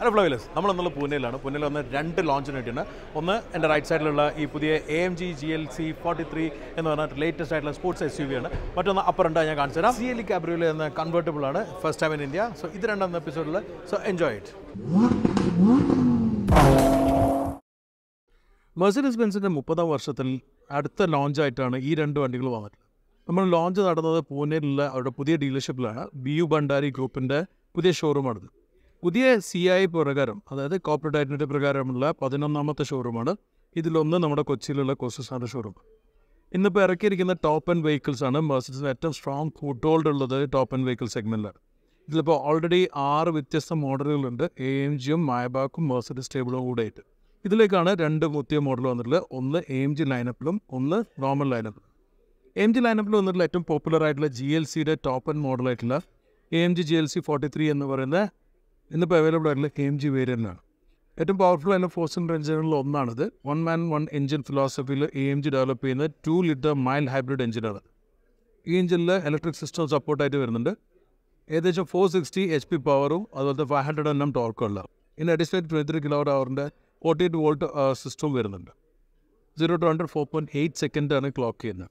hello ഫ്ലവിലസ് നമ്മൾ എന്നുള്ള പൂനെയിലാണ് പൂനെയിൽ വന്ന് രണ്ട് ലോഞ്ചിന് വേണ്ടിയാണ് ഒന്ന് എൻ്റെ റൈറ്റ് സൈഡിലുള്ള ഈ പുതിയ A M G G L C forty three എന്ന് പറഞ്ഞ ലേറ്റസ്റ്റ് ആയിട്ടുള്ള സ്പോർട്സ് എസ് യു വി ആണ് മറ്റൊന്ന് അപ്പർ ഉണ്ട് ഞാൻ കാണിച്ചു തരാം സി എൽ കാബ്രിയോയിൽ എന്ന കൺവേർട്ടബിൾ ആണ് first time in India so ഇത് രണ്ടാം എപ്പിസോഡിൽ സോ എൻജോയ് ഇറ്റ് മെഴ്സിഡസ് ബെൻസിൻ്റെ മുപ്പതാം വർഷത്തിൽ അടുത്ത ലോഞ്ചായിട്ടാണ് ഈ രണ്ട് വണ്ടികൾ വന്നിട്ടുള്ളത് നമ്മൾ ലോഞ്ച് നടന്നത് പൂനെയിലുള്ള അവരുടെ പുതിയ ഡീലർഷിപ്പിലാണ് ബി യു ഭണ്ഡാരി ഗ്രൂപ്പിൻ്റെ പുതിയ ഷോറൂമാണിത് പുതിയ സി ഐ പ്രകാരം അതായത് കോപ്പറേറ്റ് ഐഡൻറ്റി പ്രകാരമുള്ള പതിനൊന്നാമത്തെ ഷോറൂമാണ് ഇതിലൊന്ന് നമ്മുടെ കൊച്ചിയിലുള്ള കോസ്റ്റസാറിൻ്റെ ഷോറൂം ഇന്നിപ്പോൾ ഇറക്കിയിരിക്കുന്ന ടോപ്പ് ആൻഡ് വെഹിക്കിൾസ് ആണ് മെർസിഡസിന് ഏറ്റവും സ്ട്രോങ് ഫുഡ് ഹോൾഡ് ഉള്ളത് ടോപ്പ് ആൻഡ് വെഹിക്കിൾ സെഗ്മെൻറ്റിലാണ് ഇതിലിപ്പോൾ ഓൾറെഡി ആറ് വ്യത്യസ്ത മോഡലുകളുണ്ട് എ എം ജിയും മായബാക്കും മെർസിഡസ് ടേബിളും ആയിട്ട് ഇതിലേക്കാണ് രണ്ട് മുത്തിയ മോഡൽ വന്നിട്ടുള്ളത് ഒന്ന് എ എം ജി ലൈനപ്പിലും ഒന്ന് നോർമൽ ലൈനപ്പിലും എം ജി ലൈനപ്പിൽ വന്നിട്ടുള്ള ഏറ്റവും പോപ്പുലർ ആയിട്ടുള്ള ജി എൽ സിയുടെ ടോപ്പ് ആൻഡ് മോഡലായിട്ടുള്ള A M G G L C forty three എന്ന് പറയുന്ന ഇന്നിപ്പോൾ അവൈലബിൾ ആയിട്ടുള്ള കെ എം ജി വേരിയൻ്റാണ് ഏറ്റവും പവർഫുൾ ആയിട്ടുള്ള ഫോർസൺ എഞ്ചിനുകളിൽ ഒന്നാണിത് വൺ മാൻ വൺ എഞ്ചിൻ ഫിലോസഫിയിൽ എ എം ജി ഡെവലപ്പ് ചെയ്യുന്ന ടു ലിറ്റർ മൈൽ ഹൈബ്രിഡ് എഞ്ചിനാണ് ഈ എഞ്ചിനിൽ ഇലക്ട്രിക് സിസ്റ്റം സപ്പോർട്ടായിട്ട് വരുന്നുണ്ട് ഏകദേശം ഫോർ സിക്സ്റ്റി എച്ച് പി പവറും അതുപോലത്തെ ഫൈവ് ഹൺഡ്രഡ് എണ്ണം ടോർക്കുള്ള in additional twenty three kilo അവറിൻ്റെ ഫോർട്ടി എയ്റ്റ് വോൾട്ട് സിസ്റ്റവും വരുന്നുണ്ട് zero to hundred four point eight സെക്കൻഡാണ് ക്ലോക്ക് ചെയ്യുന്നത്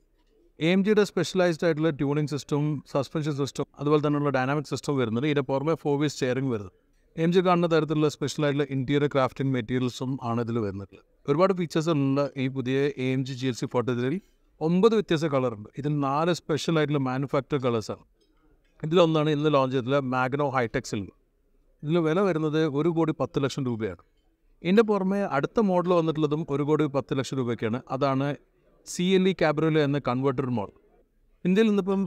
എ എം ജിയുടെ സ്പെഷ്യലൈസ്ഡ് ആയിട്ടുള്ള ട്യൂണിംഗ് സിസ്റ്റം സസ്പെൻഷൻ സിസ്റ്റം അതുപോലെ തന്നെയുള്ള ഡൈനാമിക് സിസ്റ്റം വരുന്നുണ്ട് ഇതിൻ്റെ പുറമെ ഫോർ വീസ് സ്റ്റിയറിംഗ് വരുന്നത് എം ജി കാണുന്ന തരത്തിലുള്ള സ്പെഷ്യലായിട്ടുള്ള ഇൻറ്റീരിയർ ക്രാഫ്റ്റിംഗ് മെറ്റീരിയൽസും ആണ് ഇതിൽ വരുന്നത് ഒരുപാട് ഫീച്ചേഴ്സ് ഉള്ള ഈ പുതിയ A M G G L C ഫോർട്ടതിൽ ഒമ്പത് വ്യത്യസ്ത കളറുണ്ട് ഇതിൽ നാല് സ്പെഷ്യൽ ആയിട്ടുള്ള മാനുഫാക്ചർ കളേഴ്സാണ് ഇതിലൊന്നാണ് ഇന്ന് ലോഞ്ച് ചെയ്തിട്ടുള്ള മാഗ്നോ ഹൈടെക്സിൽ ഇതിൽ വില വരുന്നത് ഒരു കോടി പത്ത് ലക്ഷം രൂപയാണ് ഇതിൻ്റെ പുറമെ അടുത്ത മോഡൽ വന്നിട്ടുള്ളതും ഒരു കോടി പത്ത് ലക്ഷം രൂപയ്ക്കാണ് അതാണ് സി എൽ ഇ ക്യാബ്രോലോ എന്ന കൺവെർട്ടർ മോഡൽ ഇന്ത്യയിൽ നിന്നിപ്പം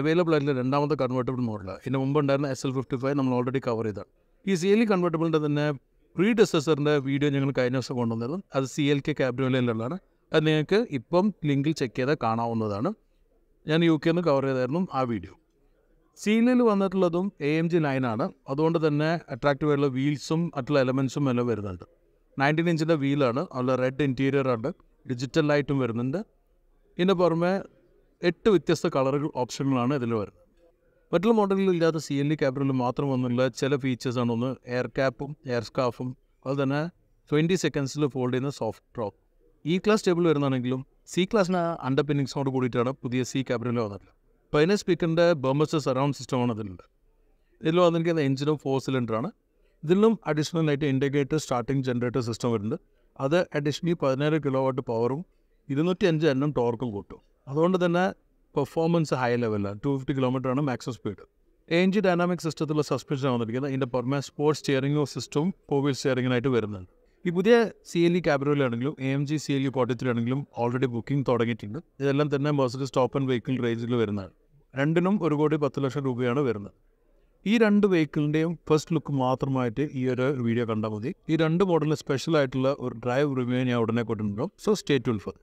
അവൈലബിൾ ആയിട്ടുള്ള രണ്ടാമത്തെ കൺവേർട്ടബിൾ മോഡലാണ് ഇതിന് മുമ്പ് ഉണ്ടായിരുന്ന എസ് എൽ ഫിഫ്റ്റി ഫൈവ് നമ്മൾ ഓൾറെഡി കവർ ചെയ്താണ് ഈ സി എൽ കൺവെർട്ടബിളിൻ്റെ തന്നെ പ്രീഡെസസറിൻ്റെ വീഡിയോ ഞങ്ങൾ കഴിഞ്ഞ ദിവസം കൊണ്ടുവന്നിരുന്നു അത് സി എൽ കെ e ക്യാബിനുള്ളതാണ് അത് നിങ്ങൾക്ക് ഇപ്പം ലിങ്കിൽ ചെക്ക് ചെയ്താൽ കാണാവുന്നതാണ് ഞാൻ യു കെയിൽ നിന്ന് കവർ ചെയ്തായിരുന്നു ആ വീഡിയോ സീനിൽ e വന്നിട്ടുള്ളതും എ എം ജി നയനാണ് അതുകൊണ്ട് തന്നെ അട്രാക്റ്റീവ് ആയിട്ടുള്ള വീൽസും മറ്റുള്ള എലമെൻസും എല്ലാം വരുന്നുണ്ട് നയൻറ്റീൻ ഇഞ്ചിൻ്റെ വീലാണ് അതിൽ റെഡ് ഇൻറ്റീരിയർ ഉണ്ട് ഡിജിറ്റൽ ലൈറ്റും വരുന്നുണ്ട് ഇതിൻ്റെ പുറമെ എട്ട് വ്യത്യസ്ത കളറുകൾ ഓപ്ഷനുകളാണ് ഇതിൽ വരുന്നത് മറ്റുള്ള മോഡലിൽ ഇല്ലാത്ത സി എൻ ഡി ക്യാപ്റ്ററിൽ മാത്രം വന്നുള്ള ചില ഫീച്ചേഴ്സാണ് ഒന്ന് എയർ ക്യാപ്പും എയർ സ്കാഫും അതുപോലെ തന്നെ ട്വൻറ്റി സെക്കൻഡ്സിൽ ഫോൾഡ് ചെയ്യുന്ന soft drop E class table വരുന്നതാണെങ്കിലും സി ക്ലാസ്സിന് അണ്ടർപിന്നിങ്സോട് കൂടിയിട്ടാണ് പുതിയ സി ക്യാപ്റ്ററിൽ വന്നിട്ടുള്ളത് പൈന സ്പീക്കറിൻ്റെ ബോംബസ് സറൗണ്ട് സിസ്റ്റമാണ് അതിലുണ്ട് ഇതിൽ വന്നിരിക്കുന്ന എഞ്ചിനും ഫോർ സിലിണ്ടറാണ് ഇതിലും അഡീഷണലായിട്ട് ഇൻഡിക്കേറ്റർ സ്റ്റാർട്ടിംഗ് ജനറേറ്റർ സിസ്റ്റം വരുന്നുണ്ട് അത് അഡീഷണലി പതിനേഴ് കിലോ വാട്ട് പവറും ഇരുന്നൂറ്റി അഞ്ച് എണ്ണം ടോർക്കും കൂട്ടും അതുകൊണ്ട് തന്നെ പെർഫോമൻസ് ഹൈ ലെവലാണ് ടു ഫിഫ്റ്റി കിലോമീറ്റർ ആണ് മാക്സിമം സ്പീഡ് എഞ്ചി ഡൈനാമിക് സിസ്റ്റത്തിലുള്ള സസ്പെൻഷൻ വന്നിരിക്കുന്നത് ഇതിൻ്റെ പുറമെ സ്പോർട്സ് സ്റ്റിയറിംഗ് സിസ്റ്റവും വീൽ സ്റ്റിയറിംഗിനായിട്ട് വരുന്നുണ്ട് ഈ പുതിയ സി എൽ ഇ ക്യാബിനോയിലാണെങ്കിലും A M G C L E പോട്ടത്തിലാണെങ്കിലും ഓൾറെഡി ബുക്കിംഗ് തുടങ്ങിയിട്ടുണ്ട് ഇതെല്ലാം തന്നെ മെഴ്സഡീസ് ടോപ്പ് ആൻഡ് വെഹിക്കിൾ റേഞ്ചിൽ വരുന്നതാണ് രണ്ടിനും ഒരു കോടി പത്ത് ലക്ഷം രൂപയാണ് വരുന്നത് ഈ രണ്ട് വെഹിക്കിളിൻ്റെയും ഫസ്റ്റ് ലുക്ക് മാത്രമായിട്ട് ഈ ഒരു വീഡിയോ കണ്ടാൽ മതി ഈ രണ്ട് മോഡലിൽ സ്പെഷ്യൽ ആയിട്ടുള്ള ഒരു ഡ്രൈവ് റിവ്യൂ ഞാൻ ഉടനെ കൊണ്ടുവരും സോ സ്റ്റേ ഉൾഫർ